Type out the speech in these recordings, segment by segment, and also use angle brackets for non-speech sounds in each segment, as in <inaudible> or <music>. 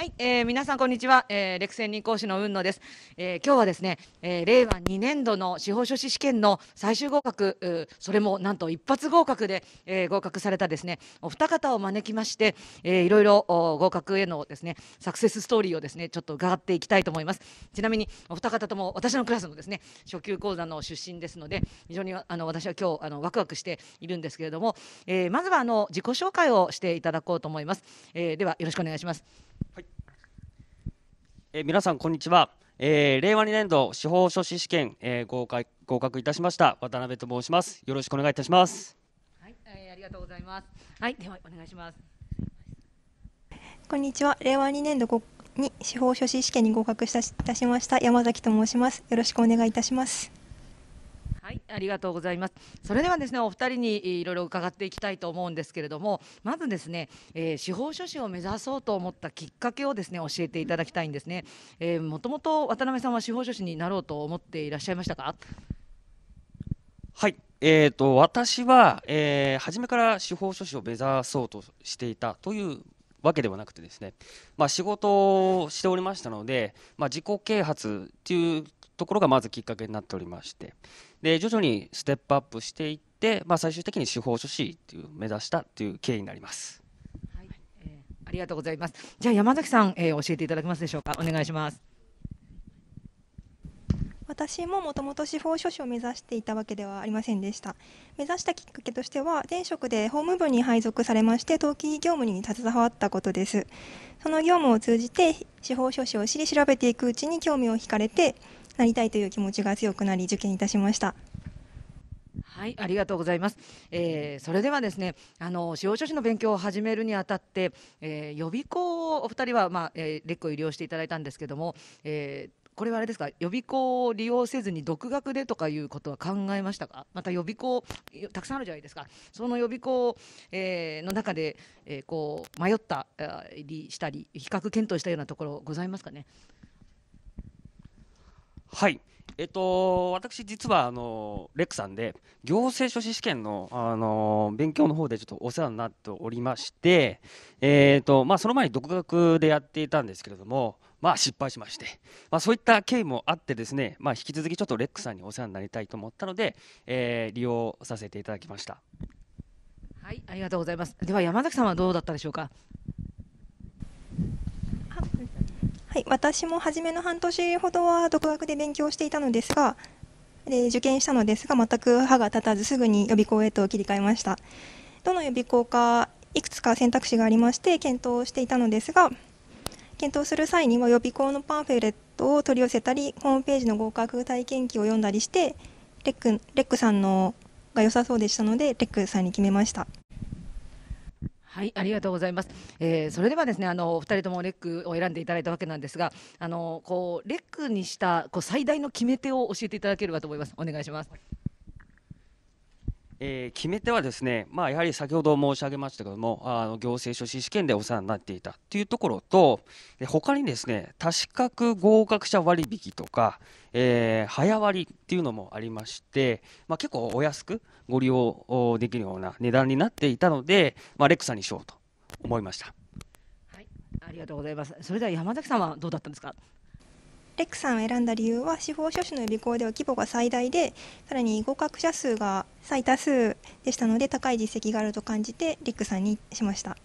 はい、えー、皆さんこんにちは、えー、レクセン人講師の雲野です、えー、今日はですね、えー、令和2年度の司法書士試験の最終合格それもなんと一発合格で、えー、合格されたですねお二方を招きまして、えー、いろいろ合格へのですねサクセスストーリーをですねちょっと伺っていきたいと思いますちなみにお二方とも私のクラスのですね初級講座の出身ですので非常にあの私は今日あのワクワクしているんですけれども、えー、まずはあの自己紹介をしていただこうと思います、えー、ではよろしくお願いしますはいえー、皆さん、こんにちは。えー、令和2年度司法書士試験、えー、合格合格いたしました渡辺と申します。よろしくお願いいたします。はい、えー、ありがとうございます。はい、ではお願いします。こんにちは。令和2年度に司法書士試験に合格したいたしました山崎と申します。よろしくお願いいたします。はい、ありがとうございます。それではですね、お二人にいろいろ伺っていきたいと思うんですけれども、まずですね、えー、司法書士を目指そうと思ったきっかけをですね、教えていただきたいんですね。えもともと渡辺さんは司法書士になろうと思っていらっしゃいましたか。はい、えーと、私は、えー、初めから司法書士を目指そうとしていたというわけではなくてですね、まあ、仕事をしておりましたので、まあ、自己啓発というところがまずきっかけになっておりましてで徐々にステップアップしていって、まあ、最終的に司法書士っていう目指したという経緯になります。はい、えー、ありがとうございます。じゃあ山崎さん、えー、教えていただけますでしょうか。お願いします。私ももともと司法書士を目指していたわけではありませんでした目指したきっかけとしては前職で法務部に配属されまして登記業務に携わったことですその業務を通じて司法書士を知り調べていくうちに興味を惹かれてなりたいという気持ちが強くなり受験いたしました。はい、ありがとうございます。えー、それではですね、あの司法書士の勉強を始めるにあたって、えー、予備校をお二人はまあ、えー、レックを利用していただいたんですけども、えー、これはあれですか、予備校を利用せずに独学でとかいうことは考えましたか。また予備校たくさんあるじゃないですか。その予備校、えー、の中で、えー、こう迷ったりしたり比較検討したようなところございますかね。はい。えっと、私、実はあのレックさんで行政書士試験のあの勉強の方でちょっとお世話になっておりまして、えーとまあ、その前に独学でやっていたんですけれども、まあ、失敗しまして、まあ、そういった経緯もあってですね、まあ、引き続きちょっとレックさんにお世話になりたいと思ったので、えー、利用させていただきました。はい、ありがとうございます。では山崎さんはどうだったでしょうか。はい、私も初めの半年ほどは独学で勉強していたのですがで受験したのですが全く歯が立たずすぐに予備校へと切り替えましたどの予備校かいくつか選択肢がありまして検討していたのですが検討する際には予備校のパンフレットを取り寄せたりホームページの合格体験記を読んだりしてレックレックさんのが良さそうでしたのでレックさんに決めましたはい、ありがとうございます。えー、それではですね、あの二人ともレックを選んでいただいたわけなんですが、あのこうレックにしたこう最大の決め手を教えていただければと思います。お願いします。えー、決め手はですね、まあ、やはり先ほど申し上げましたけども、あの行政書士試験でお世話になっていたというところと、他にですね、多資格合格者割引とか、えー、早割っていうのもありまして、まあ、結構お安くご利用できるような値段になっていたので、まあ、レクサにしようと思いました。はい、ありがとうございます。それでは山崎さんはどうだったんですか。レックさんを選んだ理由は司法書士の予備校では規模が最大でさらに合格者数が最多数でしたので高い実績があると感じてレックさんにしました。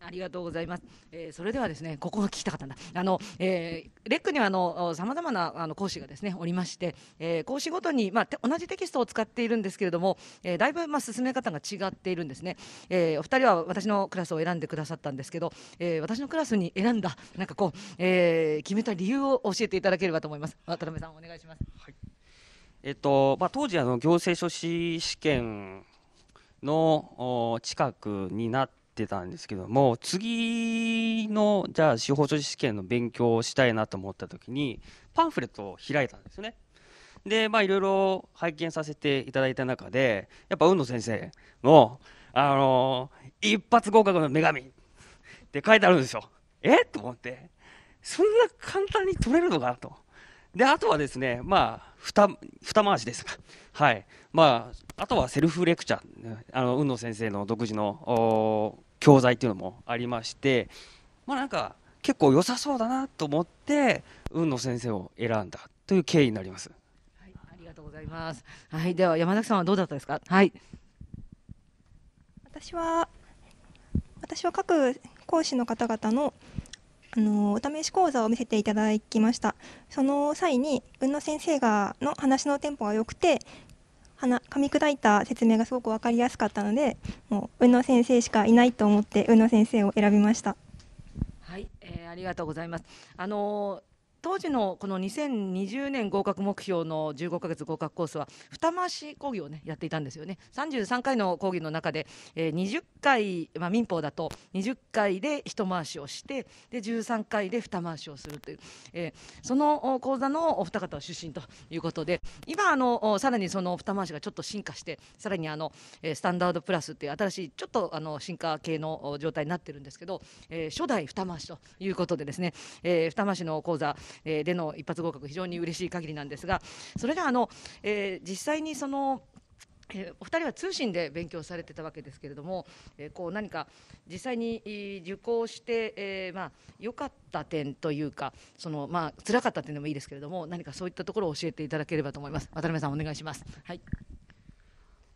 ありがとうございます。えー、それではですね、ここが聞きたかったんだ。あの、えー、レックにはあのさまざまなあの講師がですねおりまして、えー、講師ごとにまあ同じテキストを使っているんですけれども、えー、だいぶまあ進め方が違っているんですね。えー、お二人は私のクラスを選んでくださったんですけど、えー、私のクラスに選んだなんかこう、えー、決めた理由を教えていただければと思います。渡辺さんお願いします。はい。えっとまあ当時あの行政書士試験の近くになっってたんですけども、次の、じゃあ、司法書士試験の勉強をしたいなと思った時に、パンフレットを開いたんですよね。で、まあ、いろいろ拝見させていただいた中で、やっぱ、海野先生の、あのー、一発合格の女神って書いてあるんですよ。えっと思って、そんな簡単に取れるのかなと。で、あとはですね、まあ、ふた、回しですが、はい。まあ、あとはセルフレクチャー、あの、雲野先生の独自の、教材っていうのもありまして、まあ、なんか結構良さそうだなと思って運の先生を選んだという経緯になります。はい、ありがとうございます。はい、では山崎さんはどうだったですか。はい。私は私は各講師の方々のあのお試し講座を見せていただきましたその際に運の先生がの話のテンポが良くて噛み砕いた説明がすごく分かりやすかったのでもう宇野先生しかいないと思って上野先生を選びました。はい、えー、ありがとうございます。あの当時のこの2020年合格目標の15か月合格コースは二回し講義をねやっていたんですよね33回の講義の中で、えー、20回、まあ、民法だと20回で一回しをしてで13回で二回しをするという、えー、その講座のお二方は出身ということで今あのさらにその二回しがちょっと進化してさらにあのスタンダードプラスっていう新しいちょっとあの進化系の状態になってるんですけど、えー、初代二回しということでですね、えー、二回しの講座えでの一発合格非常に嬉しい限りなんですがそれであの、え実際にそのえー、お二人は通信で勉強されてたわけですけれども、えー、こう何か実際に受講して、えー、まあ良かった点というか、そのまあ辛かった点でもいいですけれども、何かそういったところを教えていただければと思います。渡辺さんお願いします。はい。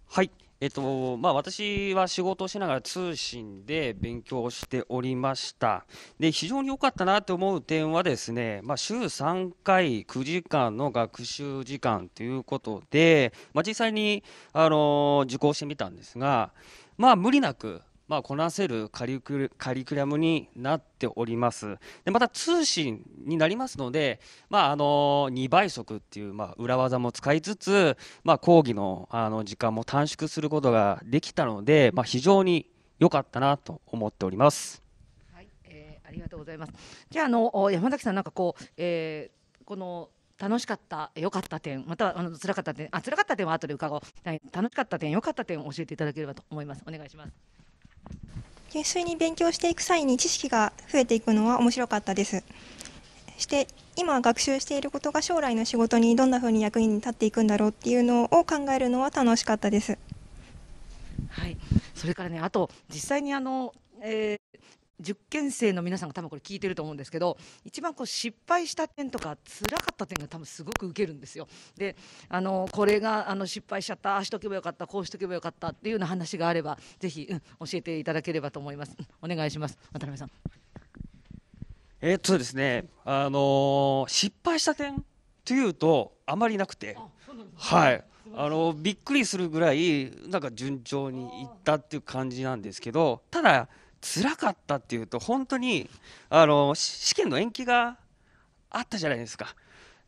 はい、えっとまあ、私は仕事をしながら通信で勉強をしておりました。で非常に良かったなと思う点はですね、まあ、週3回9時間の学習時間ということで、まあ、実際に、あの受講してみたんですが、まあ、無理なくまあ、こなせるカリクラムになっております。でまた通信になりますので、まあ、あの2倍速っていう、まあ、裏技も使いつつ、まあ、講義のあの時間も短縮することができたので、まあ、非常に良かったなと思っております。はい、えー、ありがとうございます。じゃあの山崎さんなんかこう、えー、この楽しかった、良かった点、またはあの辛かった点、あ辛かった点は後で伺おう。楽しかった点、良かった点を教えていただければと思います。お願いします。純粋に勉強していく際に知識が増えていくのは面白かったです。そして今学習していることが将来の仕事にどんなふうに役に立っていくんだろうっていうのを考えるのは楽しかったです。はい、それからねあと実際にあの、えー、受験生の皆さんが多分これ聞いてると思うんですけど一番こう失敗した点とか辛かった点が多分すごく受けるんですよ。であのこれがあの失敗しちゃったああしとけばよかったこうしとけばよかったっていうような話があればぜひ、うん、教えていただければと思います。お願いします渡辺さんえー、っとですね、あのー、失敗した点というとあまりなくて、はい、あのびっくりするぐらいなんか順調にいったっていう感じなんですけどただ辛かったっていうと、本当に、あの、試験の延期があったじゃないですか。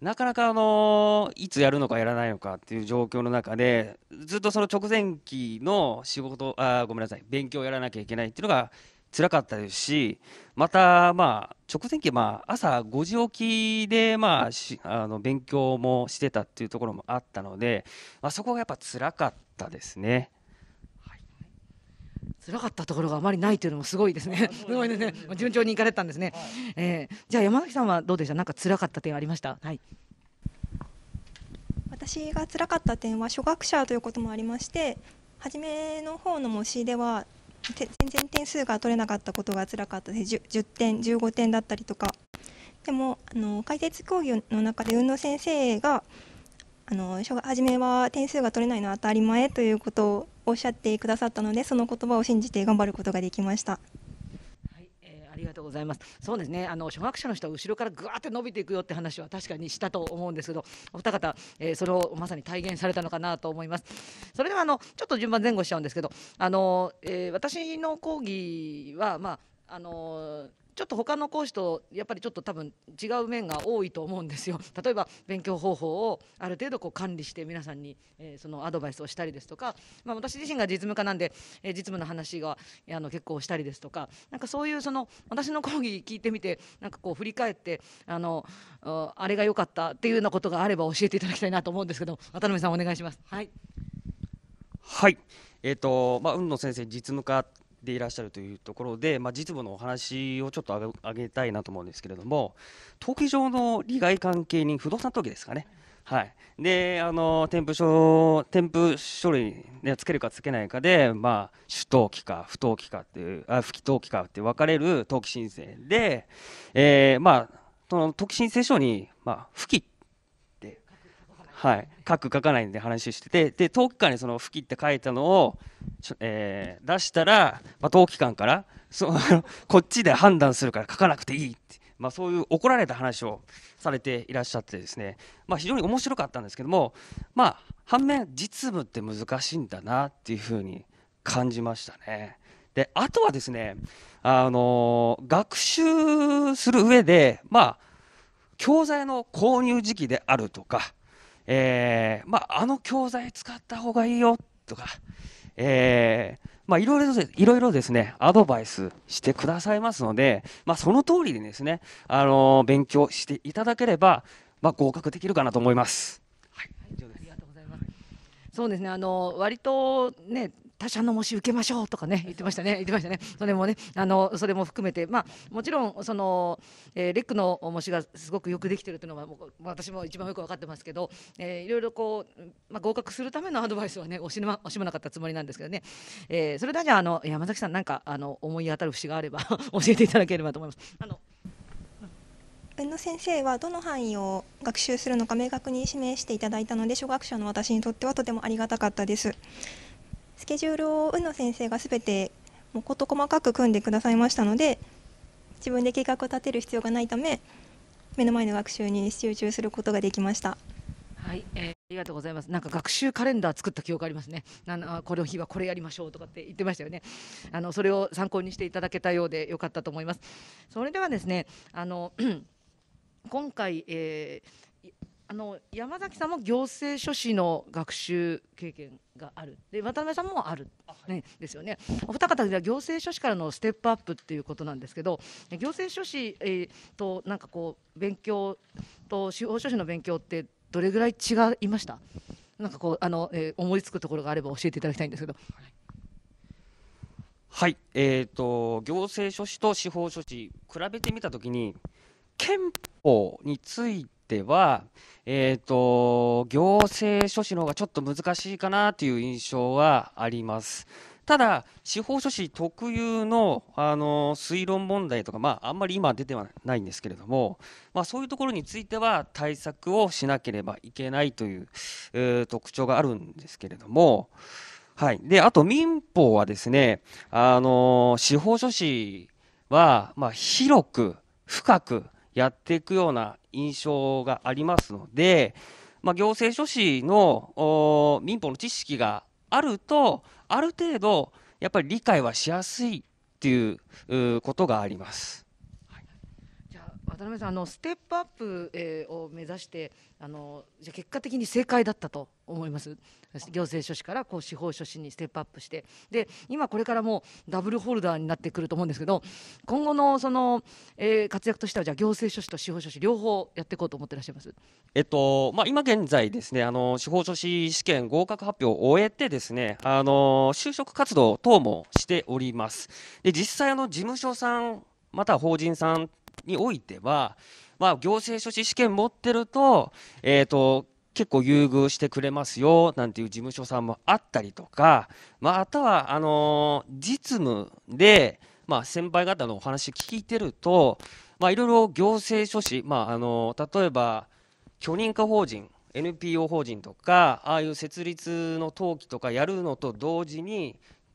なかなか、あのいつやるのかやらないのかっていう状況の中で、ずっとその直前期の仕事、あごめんなさい、勉強をやらなきゃいけないっていうのが辛かったですし、また、まあ、直前期、まあ、朝5時起きで、まあ、あの勉強もしてたっていうところもあったので、まあ、そこがやっぱ辛かったですね。辛かったところがあまりないというのもすごいですね。すごいですね。順調にいかれたんですね。はい、えー、じゃあ山崎さんはどうでした？なんか辛かった点ありました？はい。私が辛かった点は初学者ということもありまして、初めの方の模試では全然点数が取れなかったことが辛かったで 10, 点15点だったりとかでもあの解説講義の中で運動先生があの初めは点数が取れないのは当たり前ということおっしゃってくださったのでその言葉を信じて頑張ることができました。ありがとうございます。そうですね。あの初学者の人は後ろからぐわって伸びていくよって話は確かにしたと思うんですけど、お二方、えー、それをまさに体現されたのかなと思います。それではあのちょっと順番前後しちゃうんですけど、あの、えー、私の講義はまああのーちょっと他の講師とやっぱりちょっと多分違う面が多いと思うんですよ。<laughs> 例えば勉強方法をある程度こう管理して皆さんに、えそのアドバイスをしたりですとか、まあ、私自身が実務家なんで、え実務の話があの結構したりですとかなんかそういうその私の講義聞いてみてなんかこう振り返ってあのあれが良かったっていうようなことがあれば教えていただきたいなと思うんですけど渡辺さんお願いします。はい、はいえーとまあ、海野先生、実務家でいらっしゃるというところで、まあ、実務のお話をちょっとあげたいなと思うんですけれども、登記上の利害関係人、不動産登記ですかね。はい、であの添付書添付書類ね、つけるかつけないかで、まあ、主登記か不登記かっていうあ不起登記かって分かれる登記申請で、えー、まあ、その登記申請書に、まあ、不起っはい、書く書かないんで話しててで冬期間にその「吹き」って書いたのを、えー、出したら、まあ、冬期からその <laughs> こっちで判断するから書かなくていいって、まあ、そういう怒られた話をされていらっしゃってですね、まあ、非常に面白かったんですけども、まあ、反面実務って難しいんだなっていうふうに感じましたね。であとはですね、あのー、学習する上で、まあ、教材の購入時期であるとかえー、まあ、あの教材使った方がいいよとか、えー、まあ、いろいろいろいろですね、アドバイスしてくださいますので、まあ、その通りでですね、あのー、勉強していただければ、まあ、合格できるかなと思います。はい、以上です。そうですね。あの割とね他社の模試受けましょうとかね言ってましたね言ってましたねそれもねあのそれも含めてまあもちろんその、えー、レックの模試がすごくよくできてるというのはもう私も一番よく分かってますけど、えー、いろいろこう、まあ、合格するためのアドバイスはね惜し,、ま、惜しまなかったつもりなんですけどね、えー、それではじゃあの山崎さんなんかあの思い当たる節があれば <laughs> 教えていただければと思います。あの文野先生はどの範囲を学習するのか明確に示していただいたので小学者の私にとってはとてもありがたかったです。スケジュールを海野先生がすべてもう事細かく組んでくださいましたので自分で計画を立てる必要がないため目の前の学習に集中することができました。はい、えー、ありがとうございます。なんか学習カレンダー作った記憶ありますね。あのこの日はこれやりましょうとかって言ってましたよね。あのそれを参考にしていただけたようでよかったと思います。それではですね、あの <clears throat> 今回、えーあの山崎さんも行政書士の学習経験があるで渡辺さんもある、ね、ですよねお二方では行政書士からのステップアップっていうことなんですけど行政書士、えー、となんかこう勉強と司法書士の勉強ってどれぐらい違いましたなんかこうあの、えー、思いつくところがあれば教えていただきたいんですけど。はいはい、えーと、と行政書士と司法書士比べてみたときに憲法についっては、えっ、ー、と、行政書士の方がちょっと難しいかなという印象はあります。ただ、司法書士特有のあの推論問題とか、まあ、あんまり今出てはないんですけれども、まあ、そういうところについては対策をしなければいけないという、えー、特徴があるんですけれども、はい、であと民法はですね、あの司法書士は、まあ、広く、深く、やっていくような印象がありますので、まあ、行政書士の民法の知識があると、ある程度、やっぱり理解はしやすいっていうことがあります。渡辺さんあのステップアップ、えー、を目指してあのじゃ結果的に正解だったと思います行政書士からこう司法書士にステップアップしてで今これからもうダブルホルダーになってくると思うんですけど今後のその、えー、活躍としてはじゃ行政書士と司法書士両方やっていこうと思ってらっしゃいます、えっとまあ、今現在ですねあの司法書士試験合格発表を終えてですねあの就職活動等もしておりますで実際あの事務所さんまた法人さんにおいては、まあ、行政書士試験持ってると、えっ、ー、と、結構優遇してくれますよなんていう事務所さんもあったりとか、まあ、あとはあの実務で、まあ、先輩方のお話聞いてると、まあ、いろいろ行政書士、まああの例えば許認可法人 NPO 法人とかああいう設立の登記とかやるのと同時に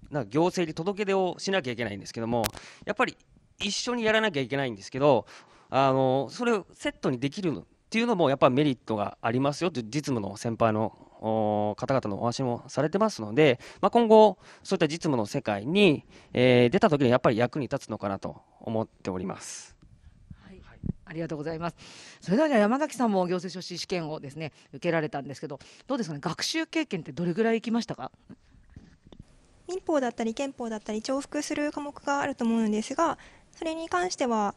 なんか行政に届け出をしなきゃいけないんですけどもやっぱり一緒にやらなきゃいけないんですけどあのそれをセットにできるっていうのもやっぱメリットがありますよって実務の先輩の方々のお話もされてますので、まあ、今後そういった実務の世界に、えー、出た時にやっぱり役に立つのかなと思っております。ありがとうございます。それでは山崎さんも行政書士試験をですね受けられたんですけど、どうですかね学習経験ってどれぐらい行きましたか？民法だったり憲法だったり重複する科目があると思うんですが、それに関しては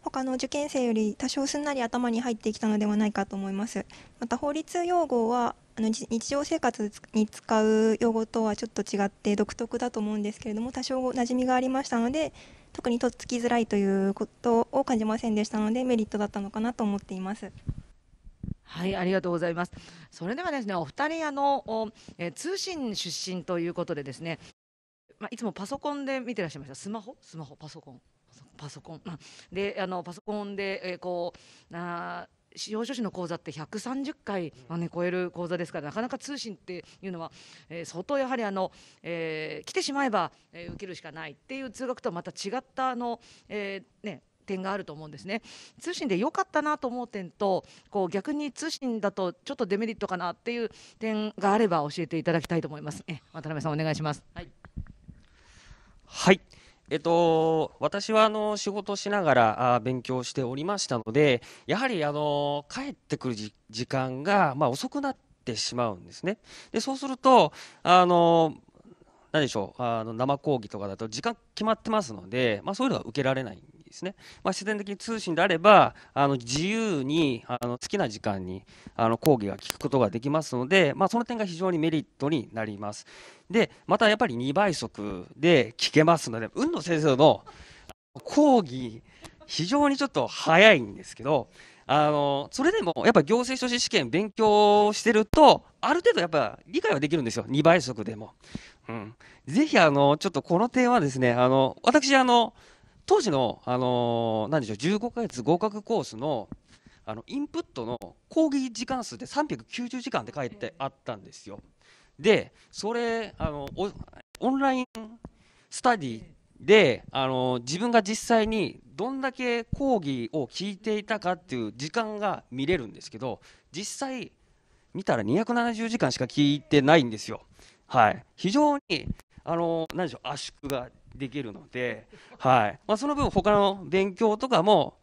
他の受験生より多少すんなり頭に入ってきたのではないかと思いますまた法律用語はあの日常生活に使う用語とはちょっと違って独特だと思うんですけれども多少馴染みがありましたので特にとっつきづらいということを感じませんでしたのでメリットだったのかなと思っています。はい、ありがとうございます。それではですね、お二人あの、えー、通信出身ということでですね、まあ、いつもパソコンで見てらっしゃいましたスマホスマホパソコンパソコン <laughs> であのパソコンで、えー、こうな使用書士の講座って130回は、ね、超える講座ですからなかなか通信っていうのは、えー、相当やはりあの、えー、来てしまえば、えー、受けるしかないっていう通学とはまた違ったあの、えー、ね、点があると思うんですね。通信で良かったなと思う点とこう逆に通信だとちょっとデメリットかなっていう点があれば教えていただきたいと思います。え渡辺さんお願いします。はいはい。えっと、私はあの仕事しながらあ勉強しておりましたので、やはりあの帰ってくるじ時間が、まあ、遅くなってしまうんですね。でそうするとあの何でしょうあの生講義とかだと時間決まってますので、まあ、そういうのは受けられないんですね、まあ、自然的に通信であれば、あの自由にあの好きな時間にあの講義が聞くことができますので、まあ、その点が非常にメリットになります。で、またやっぱり2倍速で聞けますので、海野先生の講義、非常にちょっと早いんですけど、あのそれでもやっぱり行政書士試験勉強してるとある程度やっぱ理解はできるんですよ2倍速でも、うん、ぜひあのちょっとこの点はですねあの私あの当時の、あのー、何でしょう、15ヶ月合格コースの、あの、インプットの講義時間数って390時間って書いてあったんですよ。で、それ、あの、オンラインスタディで、あのー、自分が実際にどんだけ講義を聞いていたかっていう時間が見れるんですけど、実際見たら270時間しか聞いてないんですよ。はい。非常に、あのー、何でしょう、圧縮ができるので、はいまあ、その分、他の勉強とかも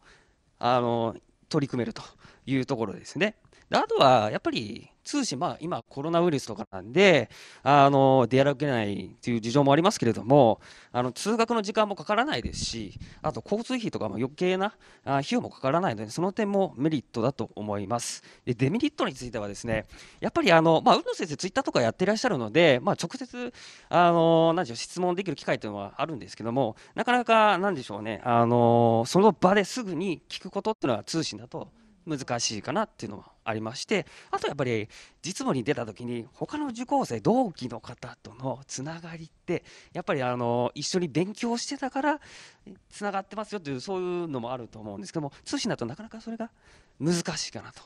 あの取り組めるというところですね。であとはやっぱり通信、まあ、今、コロナウイルスとかなんで、あの出歩けないという事情もありますけれども、あの通学の時間もかからないですし、あと交通費とかも余計なあ費用もかからないので、その点もメリットだと思います。でデメリットについては、ですねやっぱりあの、まあ、宇野先生、ツイッターとかやってらっしゃるので、まあ、直接あの何でしょう質問できる機会というのはあるんですけども、なかなか、なんでしょうね、あのその場ですぐに聞くことっていうのは通信だと。難しいかなっていうのはありましてあとやっぱり実務に出た時に他の受講生同期の方とのつながりってやっぱりあの一緒に勉強してたからつながってますよというそういうのもあると思うんですけども通信だとなかなかそれが難しいかなと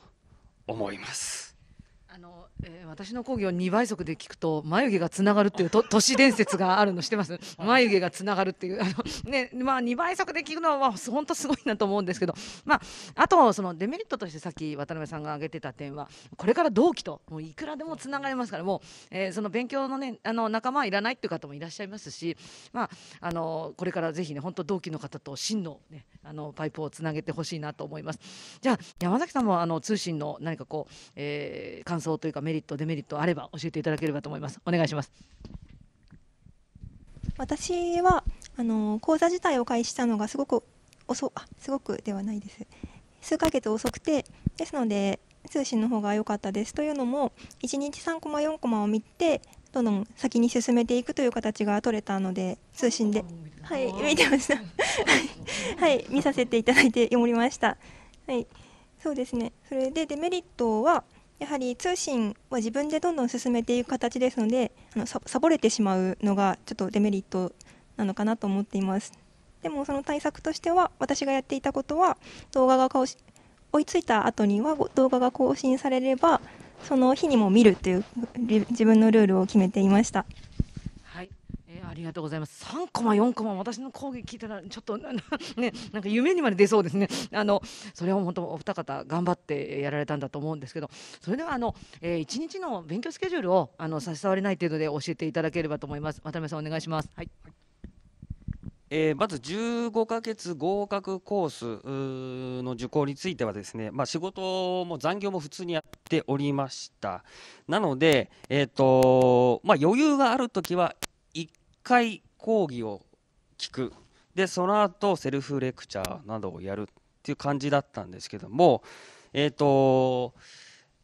思います。あの、えー、私の講義を2倍速で聞くと眉毛がつながるっていうと <laughs> 都市伝説があるのしてます眉毛がつながるっていうあの、ねまあ、2倍速で聞くのは本当すごいなと思うんですけど、まあ、あとそのデメリットとしてさっき渡辺さんが挙げてた点はこれから同期ともういくらでもつながりますからもう、えー、その勉強の,、ね、あの仲間はいらないっていう方もいらっしゃいますし、まあ、あのこれからぜひね本当同期の方と真の、ね、あのパイプをつなげてほしいなと思います。じゃあ山崎さんもあの通信の何かこう、えー、感想というかメリットデメリットあれば教えていただければと思います。お願いします。私はあの講座自体を開始したのがすごく遅あすごくではないです。数ヶ月遅くてですので通信の方が良かったですというのも1日3コマ4コマを見てどんどん先に進めていくという形が取れたので通信ではい見てました <laughs> はい見させていただいておりましたはいそうですねそれでデメリットはやはり通信は自分でどんどん進めていく形ですのであのサボれてしまうのがちょっとデメリットなのかなと思っていますでもその対策としては私がやっていたことは動画が追いついた後には動画が更新されればその日にも見るという自分のルールを決めていました。はい、ありがとうございます。3コマ、4コマ、私の講義聞いたら、ちょっと、<laughs> ね、なんか夢にまで出そうですね。<laughs> あの、それを本当、お二方、頑張ってやられたんだと思うんですけど、それでは、あの、えー、1日の勉強スケジュールを、あの、差し障りない程度で教えていただければと思います。渡辺さん、お願いします。はいえー、まず15ヶ月合格コースの受講についてはですね、まあ、仕事も残業も普通にやっておりました。なので、えーとまあ、余裕があるときは1回講義を聞く。で、その後セルフレクチャーなどをやるっていう感じだったんですけども、えーと、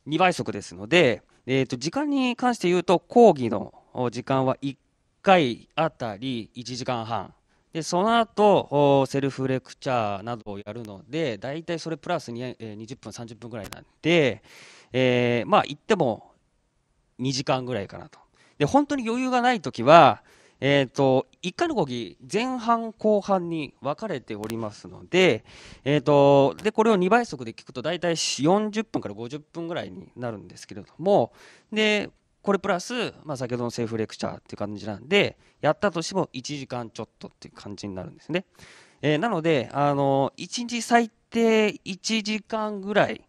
2倍速ですので、えーと時間に関して言うと講義の時間は1回あたり1時間半。でその後セルフレクチャーなどをやるので大体それプラスに、え20分30分ぐらいなんで、えー、まあ行っても2時間ぐらいかなと。で本当に余裕がない時はえーと、1回の講義、前半、後半に分かれておりますので,、えーとでこれを2倍速で聞くと大体40分から50分ぐらいになるんですけれどもでこれプラス、まあ、先ほどのセーフレクチャーっていう感じなんで、やったとしても1時間ちょっとっていう感じになるんですね。えー、なので、あのー、1日最低1時間ぐらい、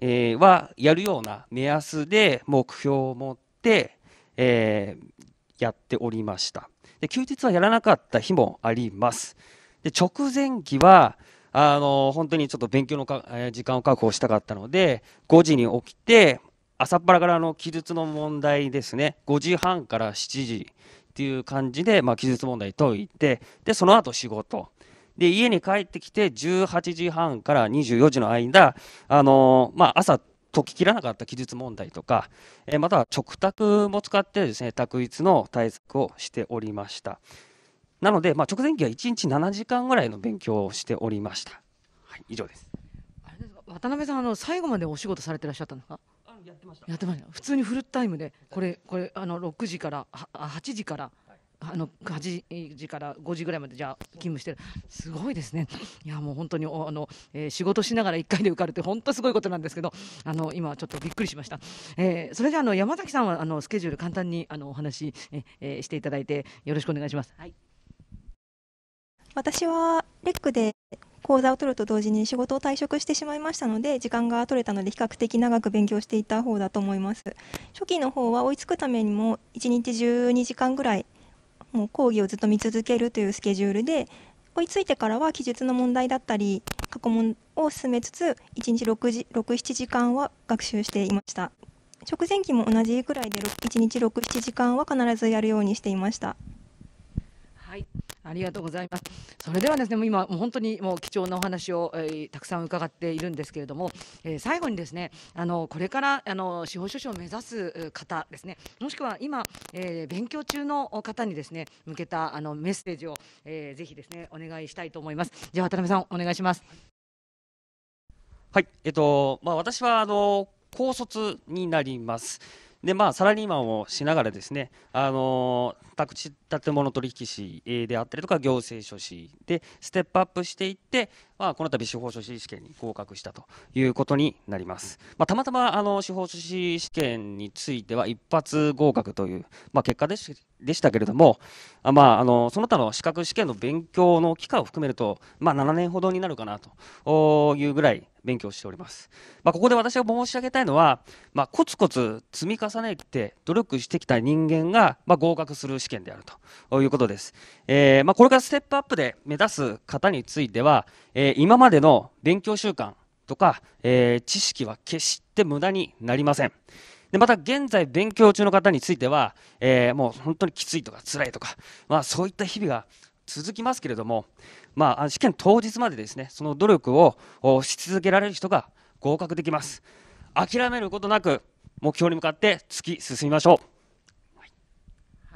えー、はやるような目安で目標を持って、えやっておりました。で、休日はやらなかった日もあります。で、直前期は、あの本当にちょっと勉強のか、え時間を確保したかったので、5時に起きて、朝っぱらからの記述の問題ですね5時半から7時っていう感じで、まあ、記述問題解いてでその後仕事で家に帰ってきて18時半から24時の間、あのー、まあ、朝解ききらなかった記述問題とか、えー、または直卓も使ってですね択一の対策をしておりましたなので、まあ、直前期は1日7時間ぐらいの勉強をしておりました、はい、以上です渡辺さんあの最後までお仕事されてらっしゃったんですかやってました。やってました。普通にフルタイムで、これ、これ、あの六時から、あ、八時から。あの八時から五時ぐらいまでじゃあ勤務してる、すごいですね、いやもう本当にあの、えー、仕事しながら一回で受かるって本当すごいことなんですけど、あの今、ちょっとびっくりしました、えー、それじゃあの山崎さんはあのスケジュール、簡単にあのお話え、えー、していただいて、よろしくお願いします。はい私はレックで講座を取ると同時に仕事を退職してしまいましたので時間が取れたので比較的長く勉強していた方だと思います初期の方は追いつくためにも1日12時間ぐらいもう講義をずっと見続けるというスケジュールで追いついてからは記述の問題だったり過去問を進めつつ1日67時間は学習していました直前期も同じくらいで1日67時間は必ずやるようにしていました。はいありがとうございます。それではですね、もう今、もう本当にもう貴重なお話を、えー、たくさん伺っているんですけれども、えー、最後にですね、あのこれからあの司法書士を目指す方ですね、もしくは今、えー、勉強中の方にですね、向けたあのメッセージを、えー、ぜひですね、お願いしたいと思います。じゃあ渡辺さんお願いします。はい、えっとまあ私はあの高卒になります。でまあサラリーマンをしながらですね、あの宅地建物取引士であったりとか行政書士でステップアップしていって、まあ、この度司法書士試験に合格したということになります、まあ、たまたまあの司法書士試験については一発合格という、まあ、結果でしでしたけれどもあ、まあ、あのその他の資格試験の勉強の期間を含めると、まあ、7年ほどになるかなというぐらい勉強しております。まあ、ここで私が申し上げたいのは、まあ、コツコツ積み重ねて努力してきた人間が、まあ、合格する試験であるということです。えー、まあ、これからステップアップで目指す方については、えー、今までの勉強習慣とか、えー、知識は決して無駄になりません。でまた現在勉強中の方については、えもう本当にきついとか辛いとか、まあ、そういった日々が続きますけれども、まあ、試験当日までですねその努力をし続けられる人が合格できます。諦めることなく目標に向かって突き進みましょう。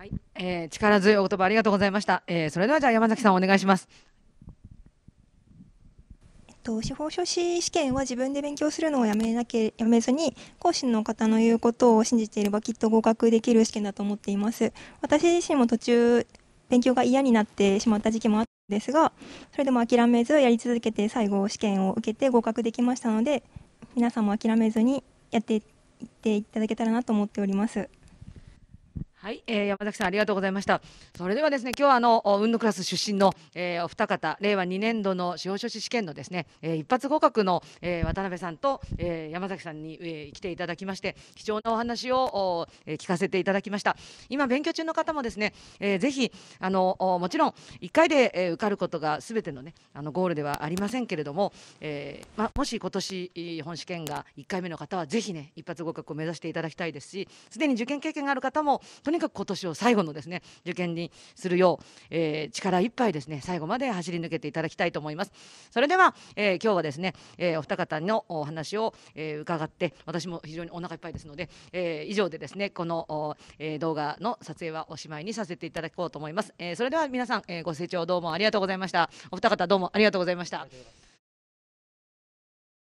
はい、えー、力強いお言葉ありがとうございました。えー、それではじゃ山崎さんお願いします。と司法書士試験は自分で勉強するのをやめなけやめずに講師の方の言うことを信じていればきっと合格できる試験だと思っています私自身も途中勉強が嫌になってしまった時期もあったんですがそれでも諦めずやり続けて最後試験を受けて合格できましたので皆さんも諦めずにやっていっていただけたらなと思っておりますはい、えー、山崎さんありがとうございました。それではですね、今日はあの運動クラス出身の、えー、お二方、令和2年度の司法書士試験のですね、えー、一発合格の、えー、渡辺さんと、えー、山崎さんに、えー、来ていただきまして、貴重なお話をお、えー、聞かせていただきました。今勉強中の方もですね、えー、ぜひあのもちろん一回で、えー、受かることがすべてのね、あのゴールではありませんけれども、えー、まもし今年本試験が一回目の方はぜひね、一発合格を目指していただきたいですし、すでに受験経験がある方もとにかく今年を最後のですね受験にするよう、えー、力いっぱいですね最後まで走り抜けていただきたいと思います。それでは、えー、今日はですね、えー、お二方のお話を、えー、伺って私も非常にお腹いっぱいですので、えー、以上でですねこの、えー、動画の撮影はおしまいにさせていただこうと思います。えー、それでは皆さん、えー、ご清聴どうもありがとうございました。お二方どうもありがとうございました。